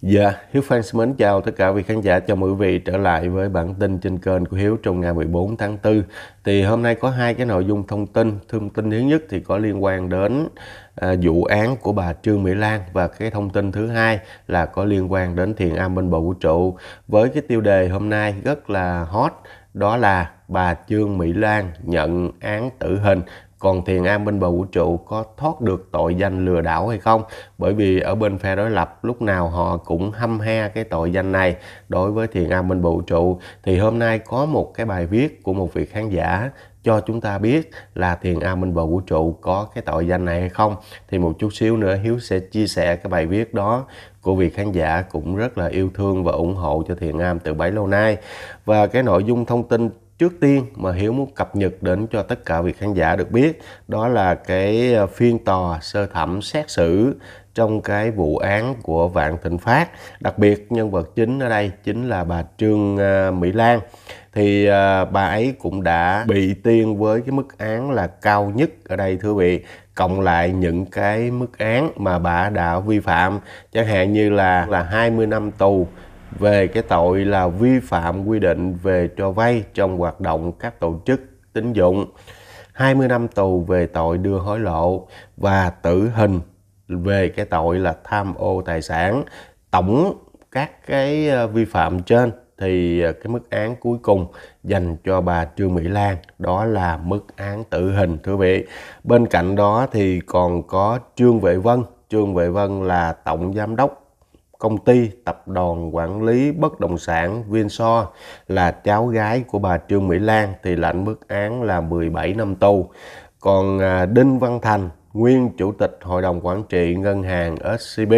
Dạ, yeah, Hiếu Phan xin mến chào tất cả quý khán giả. Chào mừng vị trở lại với bản tin trên kênh của Hiếu trong ngày 14 tháng 4. Thì hôm nay có hai cái nội dung thông tin. Thông tin thứ nhất thì có liên quan đến à, vụ án của bà Trương Mỹ Lan và cái thông tin thứ hai là có liên quan đến thiền am bên bầu vũ trụ. Với cái tiêu đề hôm nay rất là hot đó là bà Trương Mỹ Lan nhận án tử hình còn thiền am bên bờ vũ trụ có thoát được tội danh lừa đảo hay không bởi vì ở bên phe đối lập lúc nào họ cũng hâm he cái tội danh này đối với thiền am bên bờ vũ trụ thì hôm nay có một cái bài viết của một vị khán giả cho chúng ta biết là thiền am minh bờ vũ trụ có cái tội danh này hay không thì một chút xíu nữa hiếu sẽ chia sẻ cái bài viết đó của vị khán giả cũng rất là yêu thương và ủng hộ cho thiền am từ bấy lâu nay và cái nội dung thông tin trước tiên mà hiếu muốn cập nhật đến cho tất cả vị khán giả được biết đó là cái ờ, phiên tòa sơ thẩm xét xử trong cái vụ án của vạn thịnh phát đặc biệt nhân vật chính ở đây chính là bà trương ờ, mỹ lan thì ờ, bà ấy cũng đã bị tiên với cái mức án là cao nhất ở đây thưa vị cộng lại những cái mức án mà bà đã vi phạm chẳng hạn như là là 20 năm tù về cái tội là vi phạm quy định về cho vay trong hoạt động các tổ chức tín dụng, 20 năm tù về tội đưa hối lộ và tử hình về cái tội là tham ô tài sản. Tổng các cái ờ, vi phạm trên thì ờ, cái mức án cuối cùng dành cho bà Trương Mỹ Lan đó là mức án tử hình thưa vị. Bên cạnh đó thì còn có Trương Vệ Vân, Trương Vệ Vân là tổng giám đốc công ty tập đoàn quản lý bất động sản Vinso là cháu gái của bà Trương Mỹ Lan thì lãnh mức án là 17 năm tù. Còn à, Đinh Văn Thành, nguyên chủ tịch hội đồng quản trị ngân hàng SCB,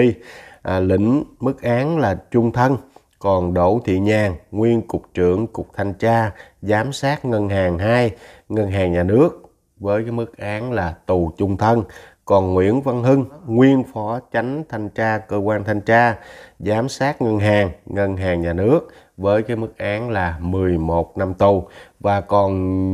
à, lĩnh mức án là trung thân. Còn Đỗ Thị Nhàn, nguyên cục trưởng cục thanh tra, giám sát ngân hàng 2, ngân hàng nhà nước với cái mức án là tù chung thân còn Nguyễn Văn Hưng, nguyên phó tránh thanh tra cơ quan thanh tra, giám sát ngân hàng, ngân hàng nhà nước với cái mức án là 11 năm tù và còn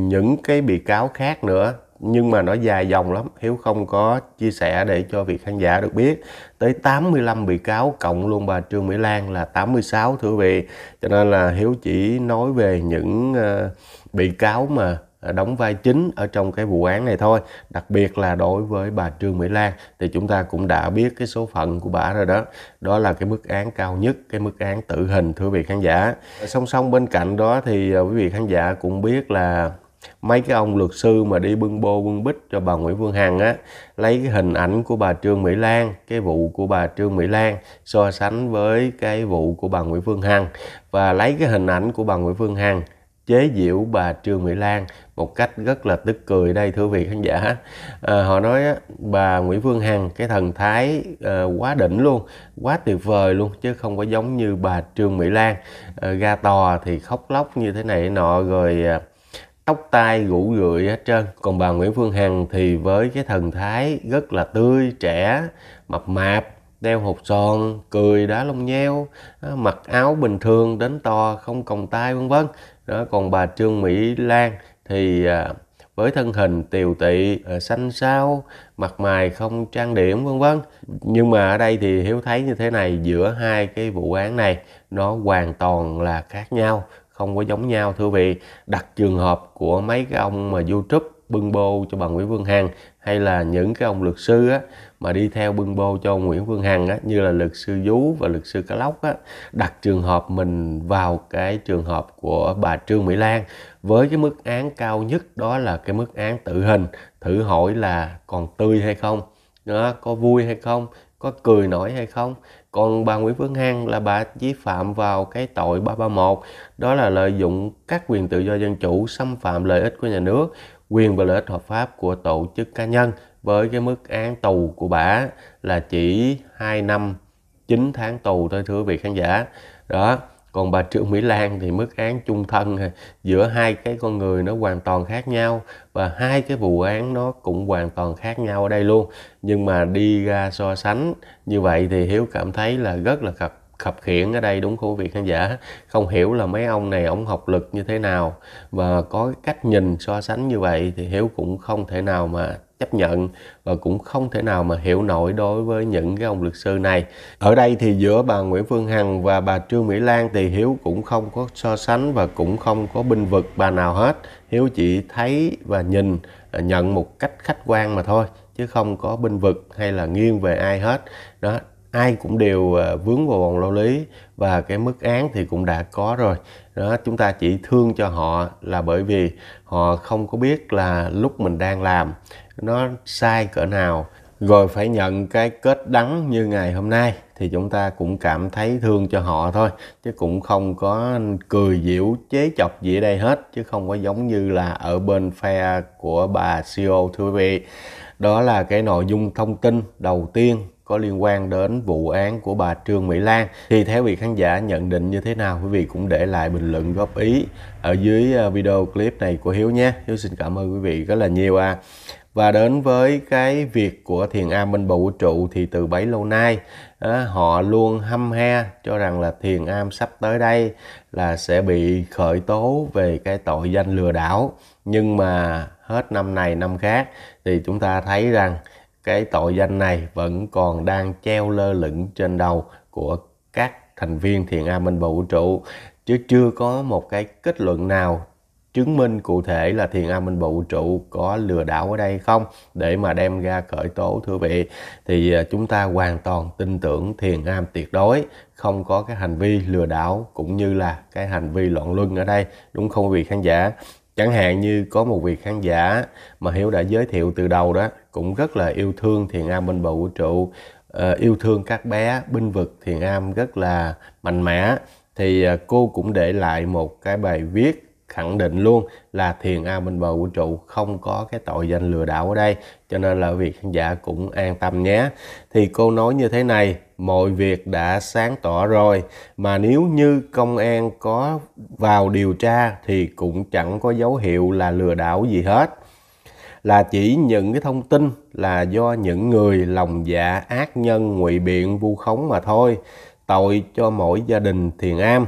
những cái bị cáo khác nữa nhưng mà nó dài dòng lắm, Hiếu không có chia sẻ để cho vị khán giả được biết. Tới 85 bị cáo cộng luôn bà Trương Mỹ Lan là 86 thưa vị. Cho nên là Hiếu chỉ nói về những ờ, bị cáo mà Ờ, đóng vai chính ở trong cái vụ án này thôi đặc biệt là đối với bà Trương Mỹ Lan thì chúng ta cũng đã biết cái số phận của bà rồi đó đó là cái mức án cao nhất cái mức án tử hình thưa vị khán giả song song bên cạnh đó thì ờ, quý vị khán giả cũng biết là mấy cái ông luật sư mà đi bưng bô bưng bích cho bà Nguyễn Phương Hằng á lấy cái hình ảnh của bà Trương Mỹ Lan cái vụ của bà Trương Mỹ Lan so sánh với cái vụ của bà Nguyễn Phương Hằng và lấy cái hình ảnh của bà Nguyễn Phương Hằng chế giễu bà Trương Mỹ Lan một cách rất là tức cười đây thưa vị khán giả à, họ nói bà Nguyễn Phương Hằng cái thần thái à, quá đỉnh luôn quá tuyệt vời luôn chứ không có giống như bà Trương Mỹ Lan à, ờ, ra tòa thì khóc lóc như thế này nọ rồi à, tóc tai gũ rượi hết trơn còn bà Nguyễn Phương Hằng thì với cái thần thái rất là tươi trẻ mập mạp đeo hột son cười đá lông nheo mặc áo bình thường đến to không còng tay vân vân đó còn bà Trương Mỹ Lan thì à, với thân hình tiều tị à, xanh xao mặt mày không trang điểm vân vân nhưng mà ở đây thì hiếu thấy như thế này giữa hai cái vụ án này nó hoàn toàn là khác nhau không có giống nhau thưa vị đặt trường hợp của mấy cái ông mà youtube bưng bô cho bà Nguyễn Vương Hằng hay là những cái ông luật sư á, mà đi theo bưng bô cho Nguyễn Phương Hằng á, như là luật sư Dú và luật sư Cá Lóc á, đặt trường hợp mình vào cái trường hợp của bà Trương Mỹ Lan với cái mức án cao nhất đó là cái mức án tử hình thử hỏi là còn tươi hay không đó, có vui hay không có cười nổi hay không còn bà Nguyễn Phương Hằng là bà vi phạm vào cái tội 331 đó là lợi dụng các quyền tự do dân chủ xâm phạm lợi ích của nhà nước quyền và lợi ích hợp pháp của tổ chức cá nhân với cái mức án tù của bà là chỉ 2 năm 9 tháng tù thôi thưa quý vị khán giả. Đó, còn bà Trương Mỹ Lan thì mức án chung thân giữa hai cái con người nó hoàn toàn khác nhau và hai cái vụ án nó cũng hoàn toàn khác nhau ở đây luôn nhưng mà đi ra so sánh như vậy thì Hiếu cảm thấy là rất là thật khập khiển ở đây đúng không quý vị khán giả không hiểu là mấy ông này ông học lực như thế nào và có cách nhìn so sánh như vậy thì hiếu cũng không thể nào mà chấp nhận và cũng không thể nào mà hiểu nổi đối với những cái ông luật sư này. Ở đây thì giữa bà Nguyễn Phương Hằng và bà Trương Mỹ Lan thì Hiếu cũng không có so sánh và cũng không có binh vực bà nào hết. Hiếu chỉ thấy và nhìn, ờ, nhận một cách khách quan mà thôi chứ không có binh vực hay là nghiêng về ai hết. Đó, ai cũng đều ờ, vướng vào vòng lao lý và cái mức án thì cũng đã có rồi đó chúng ta chỉ thương cho họ là bởi vì họ không có biết là lúc mình đang làm nó sai cỡ nào rồi phải nhận cái kết đắng như ngày hôm nay thì chúng ta cũng cảm thấy thương cho họ thôi chứ cũng không có cười giễu chế chọc gì ở đây hết chứ không có giống như là ở bên phe của bà CEO thưa quý vị đó là cái nội dung thông tin đầu tiên có liên quan đến vụ án của bà Trương Mỹ Lan thì theo vị khán giả nhận định như thế nào quý vị cũng để lại bình luận góp ý ở dưới ờ, video clip này của Hiếu nhé Hiếu xin cảm ơn quý vị rất là nhiều à và đến với cái việc của thiền Am bên bầu vũ trụ thì từ bấy lâu nay á, họ luôn hâm he cho rằng là thiền am sắp tới đây là sẽ bị khởi tố về cái tội danh lừa đảo nhưng mà hết năm này năm khác thì chúng ta thấy rằng cái tội danh này vẫn còn đang treo lơ lửng trên đầu của các thành viên thiền a minh và vũ trụ chứ chưa có một cái kết luận nào chứng minh cụ thể là thiền a minh và vũ trụ có lừa đảo ở đây không để mà đem ra khởi tố thưa vị thì à, chúng ta hoàn toàn tin tưởng thiền am tuyệt đối không có cái hành vi lừa đảo cũng như là cái hành vi loạn luân ở đây đúng không quý vị khán giả chẳng hạn như có một vị khán giả mà hiếu đã giới thiệu từ đầu đó cũng rất là yêu thương thiền am bên bầu vũ trụ uh, yêu thương các bé binh vực thiền am rất là mạnh mẽ thì uh, cô cũng để lại một cái bài viết khẳng định luôn là thiền a bên bờ vũ trụ không có cái tội danh lừa đảo ở đây cho nên là việc khán giả cũng an tâm nhé thì cô nói như thế này mọi việc đã sáng tỏ rồi mà nếu như công an có vào điều tra thì cũng chẳng có dấu hiệu là lừa đảo gì hết là chỉ những cái thông tin là do những người lòng dạ ác nhân ngụy biện vu khống mà thôi tội cho mỗi gia đình thiền am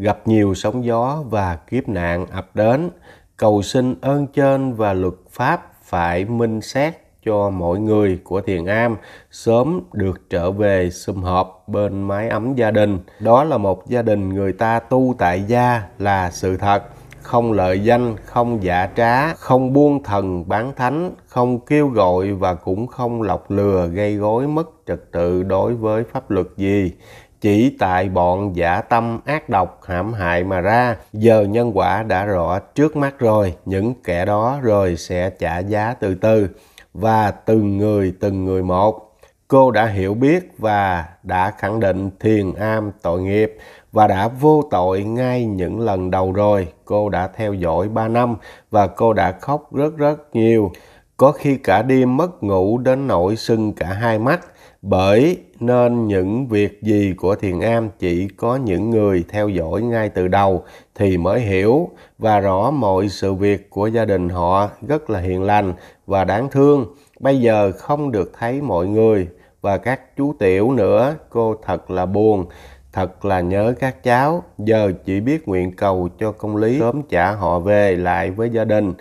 gặp nhiều sóng gió và kiếp nạn ập đến, cầu xin ơn trên và luật pháp phải minh xét cho mọi người của Thiền Am sớm được trở về sum họp bên mái ấm gia đình. Đó là một gia đình người ta tu tại gia là sự thật, không lợi danh, không giả trá, không buôn thần bán thánh, không kêu gọi và cũng không lọc lừa gây gối mất trật tự đối với pháp luật gì chỉ tại bọn giả tâm ác độc hãm hại mà ra. Giờ nhân quả đã rõ trước mắt rồi, những kẻ đó rồi sẽ trả giá từ từ và từng người từng người một. Cô đã hiểu biết và đã khẳng định thiền am tội nghiệp và đã vô tội ngay những lần đầu rồi. Cô đã theo dõi 3 năm và cô đã khóc rất rất nhiều. Có khi cả đêm mất ngủ đến nỗi sưng cả hai mắt bởi nên những việc gì của thiền am chỉ có những người theo dõi ngay từ đầu thì mới hiểu và rõ mọi sự việc của gia đình họ rất là hiền lành và đáng thương bây giờ không được thấy mọi người và các chú tiểu nữa cô thật là buồn thật là nhớ các cháu giờ chỉ biết nguyện cầu cho công lý sớm trả họ về lại với gia đình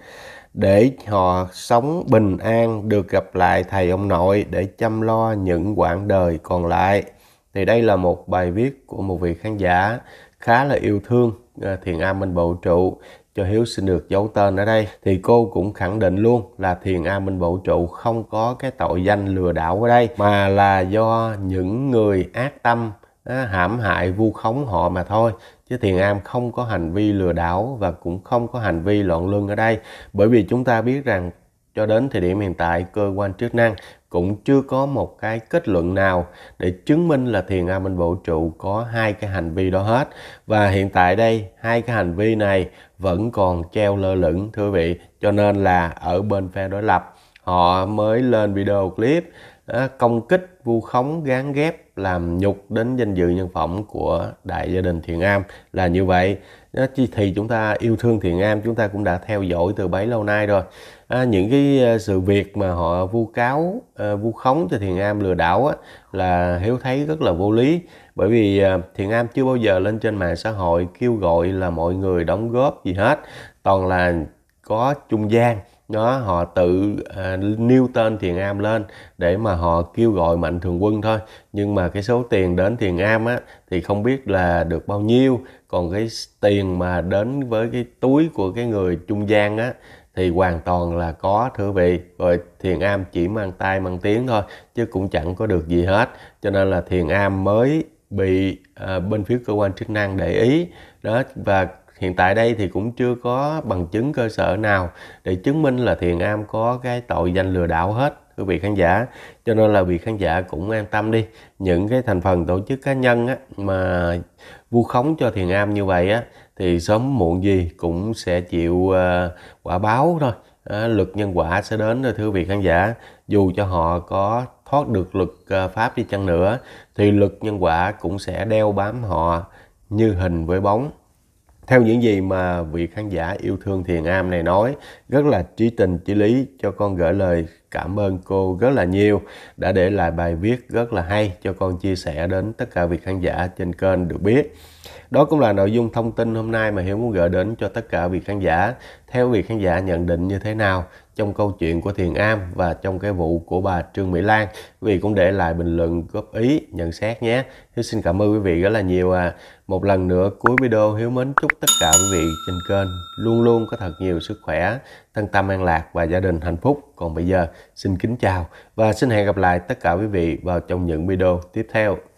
để họ sống bình an được gặp lại thầy ông nội để chăm lo những quãng đời còn lại thì đây là một bài viết của một vị khán giả khá là yêu thương à, thiền a minh bộ trụ cho hiếu xin được giấu tên ở đây thì cô cũng khẳng định luôn là thiền a minh bộ trụ không có cái tội danh lừa đảo ở đây mà là do những người ác tâm hãm hại vu khống họ mà thôi chứ thiền am không có hành vi lừa đảo và cũng không có hành vi loạn luân ở đây bởi vì chúng ta biết rằng cho đến thời điểm hiện tại cơ quan chức năng cũng chưa có một cái kết luận nào để chứng minh là thiền am minh vũ trụ có hai cái hành vi đó hết và hiện tại đây hai cái hành vi này vẫn còn treo lơ lửng thưa vị cho nên là ở bên phe đối lập họ mới lên video clip Ờ, công kích vu khống gán ghép làm nhục đến danh dự nhân phẩm của đại gia đình thiện am là như vậy thì chúng ta yêu thương thiện am chúng ta cũng đã theo dõi từ bấy lâu nay rồi à, những cái ờ, sự việc mà họ vu cáo vu khống cho thiện am lừa đảo á, là hiếu thấy rất là vô lý bởi vì thiện am chưa bao giờ lên trên mạng xã hội kêu gọi là mọi người đóng góp gì hết toàn là có trung gian đó họ tự à, nêu tên thiền am lên để mà họ kêu gọi mạnh thường quân thôi nhưng mà cái số tiền đến thiền am á thì không biết là được bao nhiêu còn cái tiền mà đến với cái túi của cái người trung gian á thì hoàn toàn là có thưa vị rồi thiền am chỉ mang tay mang tiếng thôi chứ cũng chẳng có được gì hết cho nên là thiền am mới bị à, bên phía cơ quan chức năng để ý đó và hiện tại đây thì cũng chưa có bằng chứng cơ sở nào để chứng minh là thiền am có cái tội danh lừa đảo hết quý vị khán giả cho nên là vị khán giả cũng an tâm đi những cái thành phần tổ chức cá nhân á, mà vu khống cho thiền am như vậy á, thì sớm muộn gì cũng sẽ chịu uh, quả báo thôi à, luật nhân quả sẽ đến rồi thưa vị khán giả dù cho họ có thoát được luật uh, pháp đi chăng nữa thì luật nhân quả cũng sẽ đeo bám họ như hình với bóng theo những gì mà vị khán giả yêu thương thiền am này nói rất là trí tình trí lý cho con gửi lời cảm ơn cô rất là nhiều đã để lại bài viết rất là hay cho con chia sẻ đến tất cả vị khán giả trên kênh được biết. Đó cũng là nội dung thông tin hôm nay mà Hiếu muốn gửi đến cho tất cả vị khán giả. Theo vị khán giả nhận định như thế nào trong câu chuyện của Thiền Am và trong cái vụ của bà Trương Mỹ Lan? Vì cũng để lại bình luận góp ý, nhận xét nhé. Hiếu xin cảm ơn quý vị rất là nhiều à. Một lần nữa cuối video Hiếu mến chúc tất cả quý vị trên kênh luôn luôn có thật nhiều sức khỏe, Tân Tâm an lạc và gia đình hạnh phúc. Còn bây giờ, xin kính chào và xin hẹn gặp lại tất cả quý vị vào trong những video tiếp theo.